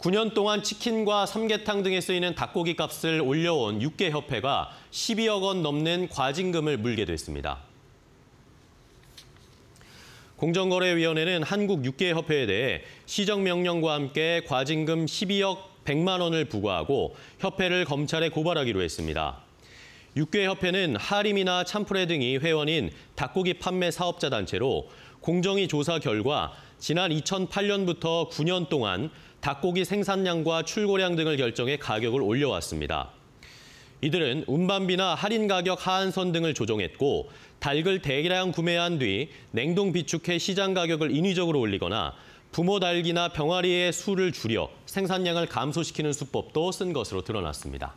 9년 동안 치킨과 삼계탕 등에 쓰이는 닭고기 값을 올려온 육계협회가 12억 원 넘는 과징금을 물게 됐습니다. 공정거래위원회는 한국육계협회에 대해 시정명령과 함께 과징금 12억 100만 원을 부과하고 협회를 검찰에 고발하기로 했습니다. 육교협회는 하림이나 참프레 등이 회원인 닭고기 판매 사업자 단체로 공정위 조사 결과 지난 2008년부터 9년 동안 닭고기 생산량과 출고량 등을 결정해 가격을 올려왔습니다. 이들은 운반비나 할인 가격 하한선 등을 조정했고 닭을 대량 구매한 뒤 냉동 비축해 시장 가격을 인위적으로 올리거나 부모 닭이나 병아리의 수를 줄여 생산량을 감소시키는 수법도 쓴 것으로 드러났습니다.